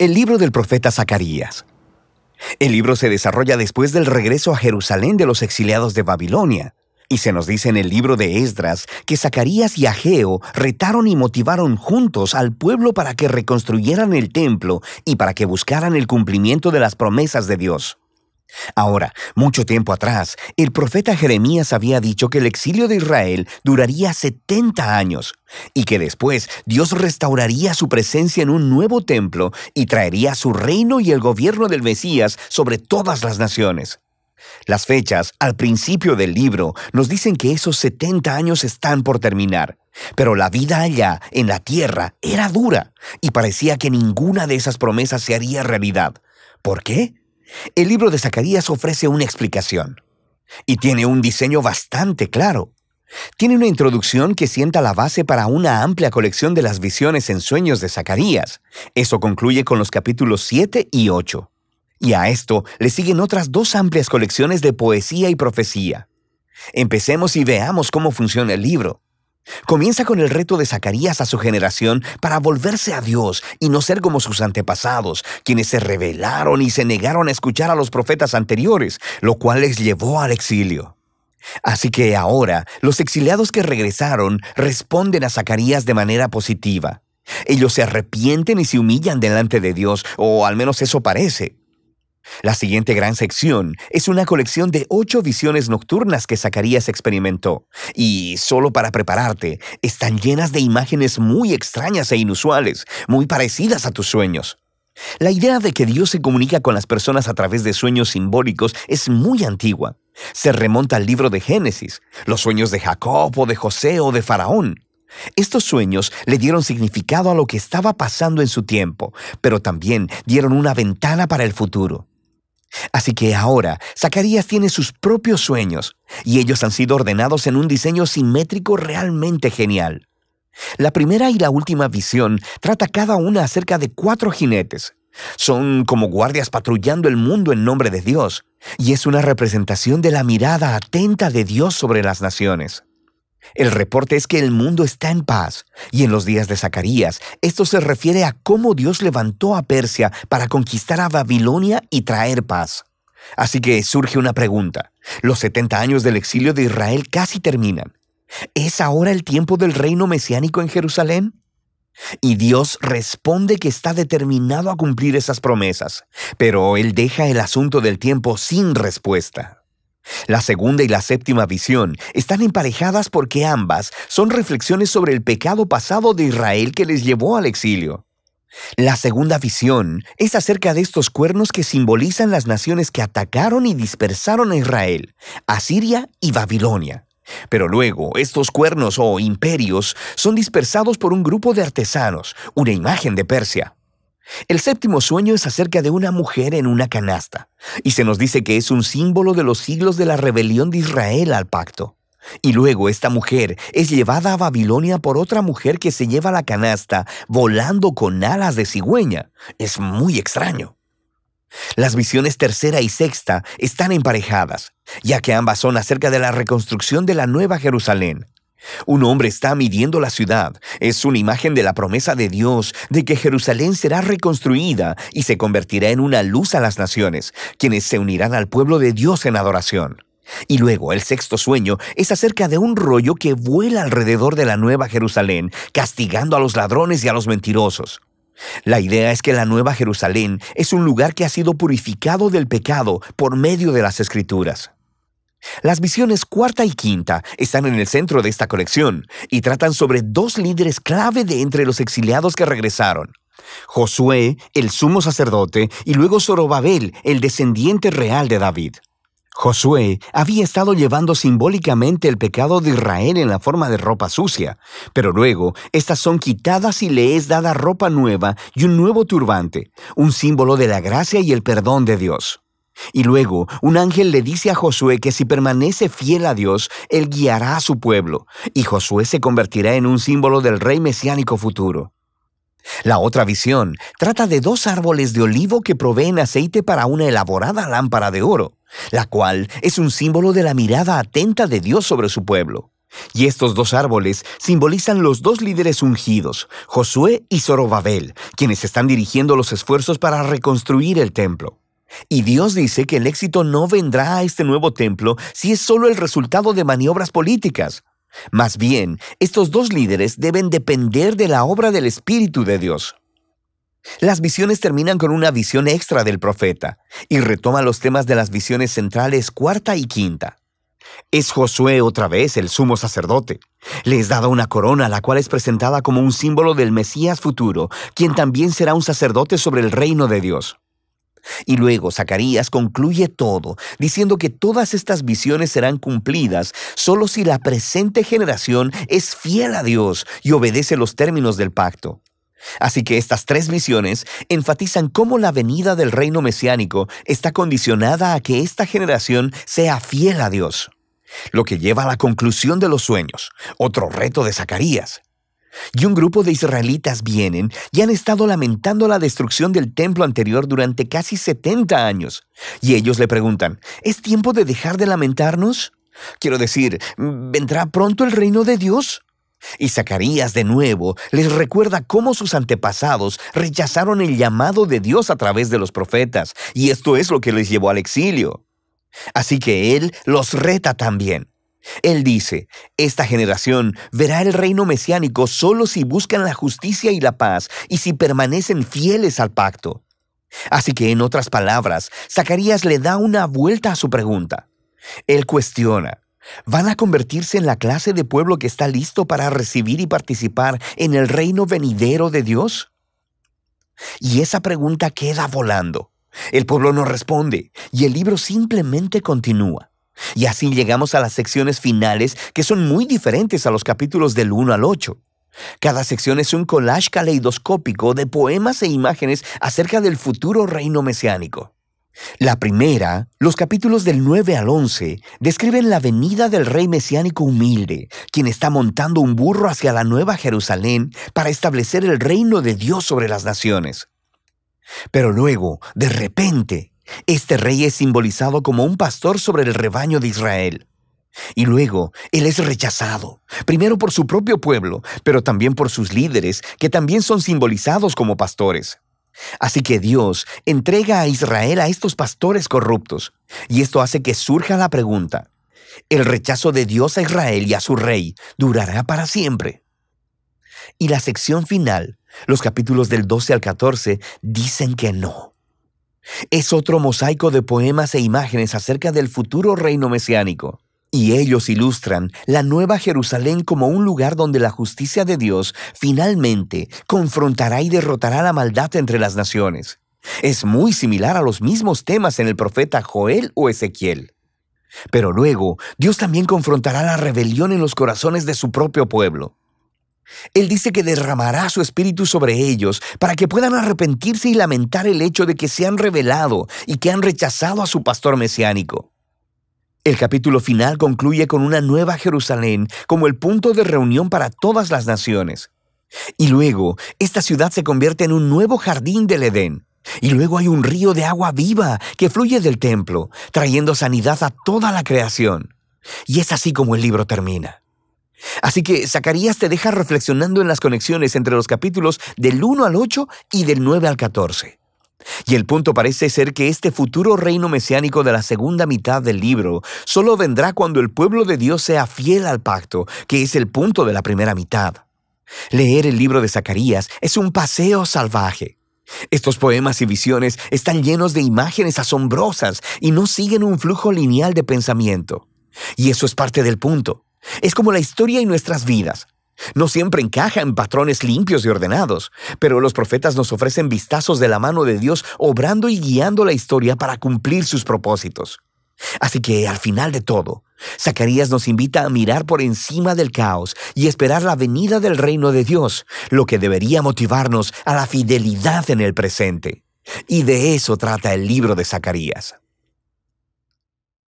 El libro del profeta Zacarías. El libro se desarrolla después del regreso a Jerusalén de los exiliados de Babilonia, y se nos dice en el libro de Esdras que Zacarías y Ageo retaron y motivaron juntos al pueblo para que reconstruyeran el templo y para que buscaran el cumplimiento de las promesas de Dios. Ahora, mucho tiempo atrás, el profeta Jeremías había dicho que el exilio de Israel duraría 70 años y que después Dios restauraría su presencia en un nuevo templo y traería su reino y el gobierno del Mesías sobre todas las naciones. Las fechas al principio del libro nos dicen que esos 70 años están por terminar, pero la vida allá, en la tierra, era dura y parecía que ninguna de esas promesas se haría realidad. ¿Por qué? El libro de Zacarías ofrece una explicación y tiene un diseño bastante claro. Tiene una introducción que sienta la base para una amplia colección de las visiones en sueños de Zacarías. Eso concluye con los capítulos 7 y 8. Y a esto le siguen otras dos amplias colecciones de poesía y profecía. Empecemos y veamos cómo funciona el libro. Comienza con el reto de Zacarías a su generación para volverse a Dios y no ser como sus antepasados, quienes se rebelaron y se negaron a escuchar a los profetas anteriores, lo cual les llevó al exilio. Así que ahora los exiliados que regresaron responden a Zacarías de manera positiva. Ellos se arrepienten y se humillan delante de Dios, o al menos eso parece. La siguiente gran sección es una colección de ocho visiones nocturnas que Zacarías experimentó, y solo para prepararte, están llenas de imágenes muy extrañas e inusuales, muy parecidas a tus sueños. La idea de que Dios se comunica con las personas a través de sueños simbólicos es muy antigua. Se remonta al libro de Génesis, los sueños de Jacob o de José o de Faraón. Estos sueños le dieron significado a lo que estaba pasando en su tiempo, pero también dieron una ventana para el futuro. Así que ahora, Zacarías tiene sus propios sueños, y ellos han sido ordenados en un diseño simétrico realmente genial. La primera y la última visión trata cada una acerca de cuatro jinetes. Son como guardias patrullando el mundo en nombre de Dios, y es una representación de la mirada atenta de Dios sobre las naciones. El reporte es que el mundo está en paz. Y en los días de Zacarías, esto se refiere a cómo Dios levantó a Persia para conquistar a Babilonia y traer paz. Así que surge una pregunta. Los 70 años del exilio de Israel casi terminan. ¿Es ahora el tiempo del reino mesiánico en Jerusalén? Y Dios responde que está determinado a cumplir esas promesas, pero Él deja el asunto del tiempo sin respuesta. La segunda y la séptima visión están emparejadas porque ambas son reflexiones sobre el pecado pasado de Israel que les llevó al exilio. La segunda visión es acerca de estos cuernos que simbolizan las naciones que atacaron y dispersaron a Israel, Asiria y Babilonia. Pero luego, estos cuernos o imperios son dispersados por un grupo de artesanos, una imagen de Persia. El séptimo sueño es acerca de una mujer en una canasta, y se nos dice que es un símbolo de los siglos de la rebelión de Israel al pacto. Y luego esta mujer es llevada a Babilonia por otra mujer que se lleva la canasta volando con alas de cigüeña. Es muy extraño. Las visiones tercera y sexta están emparejadas, ya que ambas son acerca de la reconstrucción de la Nueva Jerusalén. Un hombre está midiendo la ciudad. Es una imagen de la promesa de Dios de que Jerusalén será reconstruida y se convertirá en una luz a las naciones, quienes se unirán al pueblo de Dios en adoración. Y luego el sexto sueño es acerca de un rollo que vuela alrededor de la nueva Jerusalén, castigando a los ladrones y a los mentirosos. La idea es que la Nueva Jerusalén es un lugar que ha sido purificado del pecado por medio de las escrituras. Las visiones cuarta y quinta están en el centro de esta colección y tratan sobre dos líderes clave de entre los exiliados que regresaron. Josué, el sumo sacerdote, y luego Zorobabel, el descendiente real de David. Josué había estado llevando simbólicamente el pecado de Israel en la forma de ropa sucia, pero luego estas son quitadas y le es dada ropa nueva y un nuevo turbante, un símbolo de la gracia y el perdón de Dios. Y luego un ángel le dice a Josué que si permanece fiel a Dios, él guiará a su pueblo, y Josué se convertirá en un símbolo del rey mesiánico futuro. La otra visión trata de dos árboles de olivo que proveen aceite para una elaborada lámpara de oro, la cual es un símbolo de la mirada atenta de Dios sobre su pueblo. Y estos dos árboles simbolizan los dos líderes ungidos, Josué y Zorobabel, quienes están dirigiendo los esfuerzos para reconstruir el templo. Y Dios dice que el éxito no vendrá a este nuevo templo si es solo el resultado de maniobras políticas. Más bien, estos dos líderes deben depender de la obra del Espíritu de Dios. Las visiones terminan con una visión extra del profeta y retoma los temas de las visiones centrales cuarta y quinta. Es Josué otra vez el sumo sacerdote. Le es dada una corona, la cual es presentada como un símbolo del Mesías futuro, quien también será un sacerdote sobre el reino de Dios. Y luego Zacarías concluye todo, diciendo que todas estas visiones serán cumplidas solo si la presente generación es fiel a Dios y obedece los términos del pacto. Así que estas tres visiones enfatizan cómo la venida del reino mesiánico está condicionada a que esta generación sea fiel a Dios. Lo que lleva a la conclusión de los sueños, otro reto de Zacarías. Y un grupo de israelitas vienen y han estado lamentando la destrucción del templo anterior durante casi 70 años. Y ellos le preguntan, ¿es tiempo de dejar de lamentarnos? Quiero decir, ¿vendrá pronto el reino de Dios? Y Zacarías de nuevo les recuerda cómo sus antepasados rechazaron el llamado de Dios a través de los profetas, y esto es lo que les llevó al exilio. Así que él los reta también. Él dice, esta generación verá el reino mesiánico solo si buscan la justicia y la paz y si permanecen fieles al pacto. Así que, en otras palabras, Zacarías le da una vuelta a su pregunta. Él cuestiona, ¿van a convertirse en la clase de pueblo que está listo para recibir y participar en el reino venidero de Dios? Y esa pregunta queda volando. El pueblo no responde y el libro simplemente continúa. Y así llegamos a las secciones finales que son muy diferentes a los capítulos del 1 al 8. Cada sección es un collage caleidoscópico de poemas e imágenes acerca del futuro reino mesiánico. La primera, los capítulos del 9 al 11, describen la venida del rey mesiánico humilde, quien está montando un burro hacia la Nueva Jerusalén para establecer el reino de Dios sobre las naciones. Pero luego, de repente, este rey es simbolizado como un pastor sobre el rebaño de Israel. Y luego, él es rechazado, primero por su propio pueblo, pero también por sus líderes, que también son simbolizados como pastores. Así que Dios entrega a Israel a estos pastores corruptos, y esto hace que surja la pregunta, ¿el rechazo de Dios a Israel y a su rey durará para siempre? Y la sección final, los capítulos del 12 al 14, dicen que no es otro mosaico de poemas e imágenes acerca del futuro reino mesiánico. Y ellos ilustran la Nueva Jerusalén como un lugar donde la justicia de Dios finalmente confrontará y derrotará la maldad entre las naciones. Es muy similar a los mismos temas en el profeta Joel o Ezequiel. Pero luego, Dios también confrontará la rebelión en los corazones de su propio pueblo. Él dice que derramará su espíritu sobre ellos para que puedan arrepentirse y lamentar el hecho de que se han revelado y que han rechazado a su pastor mesiánico. El capítulo final concluye con una nueva Jerusalén como el punto de reunión para todas las naciones. Y luego, esta ciudad se convierte en un nuevo jardín del Edén. Y luego hay un río de agua viva que fluye del templo, trayendo sanidad a toda la creación. Y es así como el libro termina. Así que Zacarías te deja reflexionando en las conexiones entre los capítulos del 1 al 8 y del 9 al 14. Y el punto parece ser que este futuro reino mesiánico de la segunda mitad del libro solo vendrá cuando el pueblo de Dios sea fiel al pacto, que es el punto de la primera mitad. Leer el libro de Zacarías es un paseo salvaje. Estos poemas y visiones están llenos de imágenes asombrosas y no siguen un flujo lineal de pensamiento. Y eso es parte del punto. Es como la historia y nuestras vidas. No siempre encaja en patrones limpios y ordenados, pero los profetas nos ofrecen vistazos de la mano de Dios obrando y guiando la historia para cumplir sus propósitos. Así que al final de todo, Zacarías nos invita a mirar por encima del caos y esperar la venida del reino de Dios, lo que debería motivarnos a la fidelidad en el presente. Y de eso trata el libro de Zacarías.